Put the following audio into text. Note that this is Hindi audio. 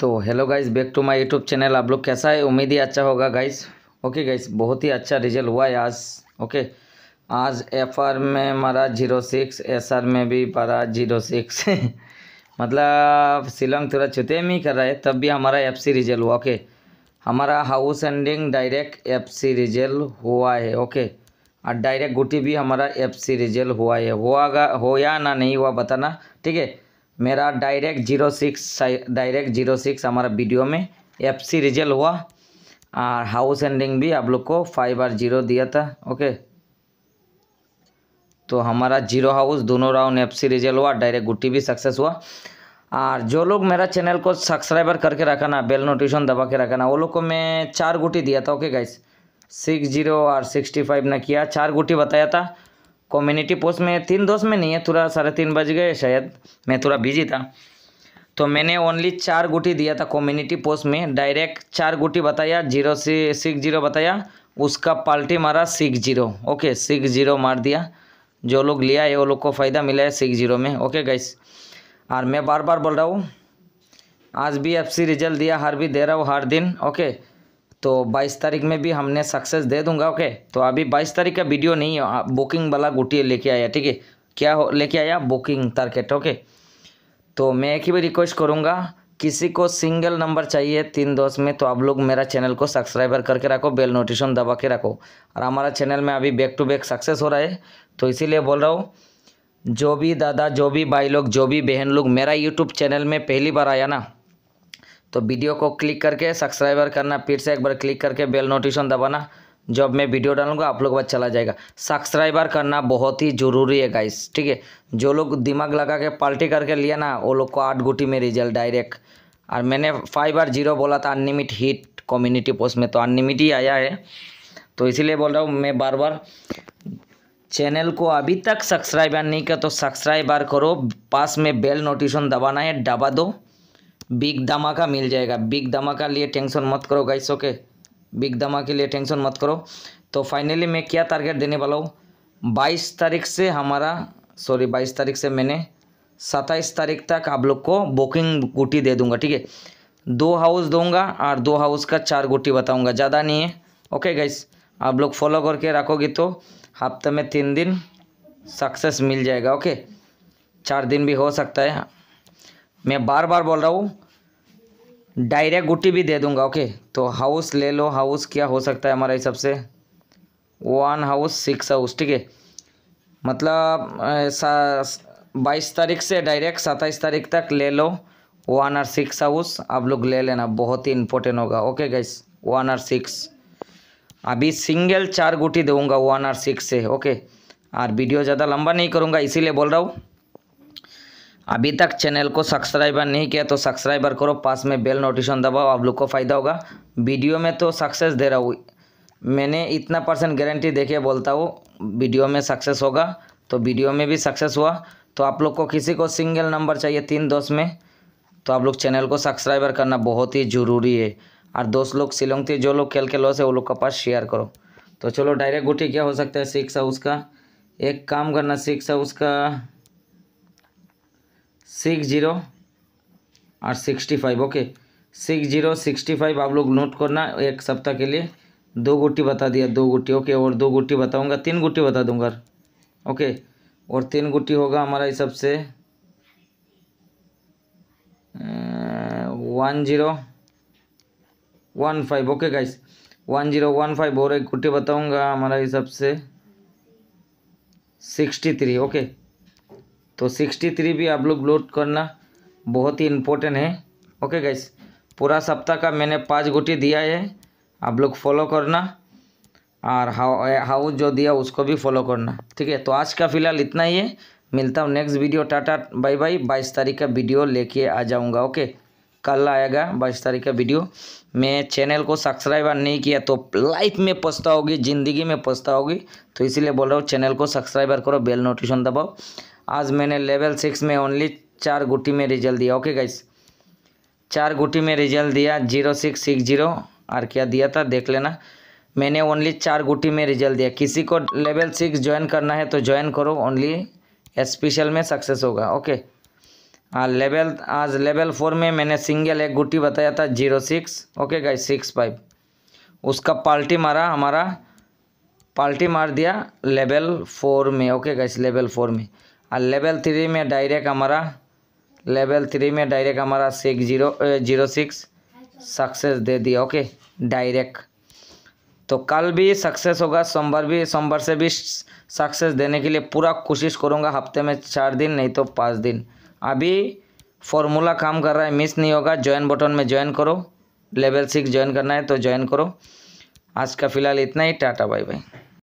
तो hello guys back to my YouTube channel आप लोग कैसा है उम्मीद ही अच्छा होगा गाइस ओके गाइस बहुत ही अच्छा रिजल्ट हुआ है आज ओके आज एफआर में हमारा जीरो सिक्स एस में भी मारा जीरो सिक्स मतलब शिलोंग थोड़ा छुते में ही कर रहा है तब भी हमारा एफ सी रिजल्ट हुआ ओके हमारा house ending direct F C result हुआ है ओके और डायरेक्ट गुटी भी हमारा एफ सी रिजल्ट हुआ है हुआ हो या ना नहीं हुआ बताना ठीक है मेरा direct zero six direct zero six हमारा वीडियो में एफ सी रिजल्ट हुआ और हाउस एंडिंग भी आप लोग को फाइव आर जीरो दिया था ओके तो हमारा जीरो हाउस दोनों राउंड एफ सी रिजल्ट हुआ डायरेक्ट गुट्टी भी सक्सेस हुआ और जो लोग मेरा चैनल को सब्सक्राइबर करके रखा ना बेल नोटिफिकेशन दबा के रखा ना वो लोग को मैं चार गुटी दिया था ओके गाइस सिक्स जीरो और सिक्सटी फाइव ने किया चार गुटी बताया था कम्युनिटी पोस्ट में तीन दोस्त में नहीं है थोड़ा साढ़े तीन बज गए शायद मैं थोड़ा बिजी था तो मैंने ओनली चार गुटी दिया था कम्युनिटी पोस्ट में डायरेक्ट चार गुटी बताया जीरो से सिक्स जीरो बताया उसका पाल्टी मारा six zero okay six zero मार दिया जो लोग लिया है वो लोग को फ़ायदा मिला है सिक्स जीरो में ओके गाइस और मैं बार बार बोल रहा हूँ आज भी एफ रिजल्ट दिया हर भी दे रहा हूँ हर दिन ओके तो 22 तारीख में भी हमने सक्सेस दे दूंगा ओके तो अभी 22 तारीख का वीडियो नहीं है बुकिंग वाला गुटी लेके आया ठीक है क्या हो लेके आया बुकिंग टारगेट ओके तो मैं एक ही भी रिक्वेस्ट करूँगा किसी को सिंगल नंबर चाहिए तीन दोस्त में तो आप लोग मेरा चैनल को सब्सक्राइबर करके रखो बेल नोटिफिकेशन दबा के रखो और हमारा चैनल में अभी बैक टू बैक सक्सेस हो रहा है तो इसीलिए बोल रहा हूँ जो भी दादा जो भी भाई लोग जो भी बहन लोग मेरा यूट्यूब चैनल में पहली बार आया ना तो वीडियो को क्लिक करके सब्सक्राइबर करना फिर से एक बार क्लिक करके बेल नोटिफिकेशन दबाना जब मैं वीडियो डालूंगा आप लोग बाद चला जाएगा सब्सक्राइबर करना बहुत ही ज़रूरी है गाइस ठीक है जो लोग दिमाग लगा के पार्टी करके लिया ना वो लोग को आठ गुटी में रिजल्ट डायरेक्ट और मैंने फाइव और जीरो बोला था अनलिमिट हिट कम्युनिटी पोस्ट में तो अनलिमिट ही आया है तो इसीलिए बोल रहा हूँ मैं बार बार चैनल को अभी तक सब्सक्राइबर नहीं किया तो सब्सक्राइबर करो पास में बेल नोटिफिकेशन दबाना है दबा दो बिग धमाका मिल जाएगा बिग धमाका लिए टेंशन मत करो गाइस ओके बिग धमाके लिए टेंशन मत करो तो फाइनली मैं क्या टारगेट देने वाला हूँ बाईस तारीख से हमारा सॉरी बाईस तारीख से मैंने सत्ताईस तारीख तक आप लोग को बुकिंग गुटी दे दूंगा ठीक है दो हाउस दूंगा और दो हाउस का चार गुटी बताऊँगा ज़्यादा नहीं है ओके गाइस आप लोग फॉलो करके रखोगे तो हफ्ते में तीन दिन सक्सेस मिल जाएगा ओके चार दिन भी हो सकता है मैं बार बार बोल रहा हूँ डायरेक्ट गुट्टी भी दे दूँगा ओके तो हाउस ले लो हाउस क्या हो सकता है हमारे हिसाब से वन हाउस सिक्स हाउस ठीक है मतलब बाईस तारीख से डायरेक्ट सत्ताईस तारीख तक ले लो वन आर सिक्स हाउस आप लोग ले लेना बहुत ही इम्पोर्टेंट होगा okay guys one R six अभी सिंगल चार गुटी दूंगा वन आर सिक्स से ओके और वीडियो ज़्यादा लंबा नहीं करूँगा इसीलिए बोल रहा हूँ अभी तक चैनल को सब्सक्राइबर नहीं किया तो सब्सक्राइबर करो पास में बेल नोटिफिकेशन दबाओ आप लोग को फ़ायदा होगा वीडियो में तो सक्सेस दे रहा हूँ मैंने इतना परसेंट गारंटी के बोलता हूँ वीडियो में सक्सेस होगा तो वीडियो में भी सक्सेस हुआ तो आप लोग को किसी को सिंगल नंबर चाहिए तीन दोस्त में तो आप लोग चैनल को सब्सक्राइबर करना बहुत ही ज़रूरी है और दोस्त लोग शिलोंग थे जो लोग खेल के लॉस है वो लोग के पास शेयर करो तो चलो डायरेक्ट गुटी क्या हो सकता है सिक्स हाउस उसका एक काम करना सिक्स हाउस उसका सिक्स जीरो और sixty five okay six zero sixty five आप लोग नोट करना एक सप्ताह के लिए दो गुट्टी बता दिया दो गुट्टी ओके और दो गुट्टी बताऊंगा तीन गुट्टी बता दूंगा ओके और तीन गुट्टी होगा हमारा हिसाब से one zero one five okay guys one zero one five और एक गुट्टी बताऊंगा हमारा हिसाब से सिक्सटी थ्री ओके तो सिक्सटी थ्री भी आप लोग लोड करना बहुत ही इम्पोर्टेंट है ओके गाइस पूरा सप्ताह का मैंने पाँच गोटी दिया है आप लोग फॉलो करना और हाउ जो दिया उसको भी फॉलो करना ठीक है तो आज का फ़िलहाल इतना ही है मिलता हूँ नेक्स्ट वीडियो टाटा बाय बाय बाईस तारीख का वीडियो लेके आ जाऊँगा ओके कल आएगा बाईस तारीख का वीडियो मैं चैनल को सब्सक्राइब नहीं किया तो लाइफ में पछता होगी ज़िंदगी में पछता होगी तो इसीलिए बोल रहा हूँ चैनल को सब्सक्राइबर करो बेल नोटिफिकेशन दबाओ आज मैंने लेवल सिक्स में ओनली चार गुटी में रिजल्ट दिया ओके गाइस चार गुटी में रिजल्ट दिया जीरो सिक्स सिक्स जीरो और क्या दिया था देख लेना मैंने ओनली चार गुटी में रिजल्ट दिया किसी को लेवल सिक्स ज्वाइन करना है तो ज्वाइन करो ओनली स्पेशल में सक्सेस होगा ओके हाँ लेवल आज लेवल फोर में मैंने सिंगल एक गुटी बताया था zero six okay guys six five उसका पाल्टी मारा हमारा पाल्टी मार दिया लेवल फोर में ओके गाइस लेवल फोर में और लेवल थ्री में डायरेक्ट हमारा लेवल थ्री में डायरेक्ट हमारा six zero zero six success दे दिया ओके डायरेक्ट तो कल भी सक्सेस होगा सोमवार भी सोमवार से भी सक्सेस देने के लिए पूरा कोशिश करूँगा हफ्ते में चार दिन नहीं तो पाँच दिन अभी फॉर्मूला काम कर रहा है मिस नहीं होगा ज्वाइन बटन में ज्वाइन करो लेवल सिक्स ज्वाइन करना है तो ज्वाइन करो आज का फ़िलहाल इतना ही टाटा बाय बाय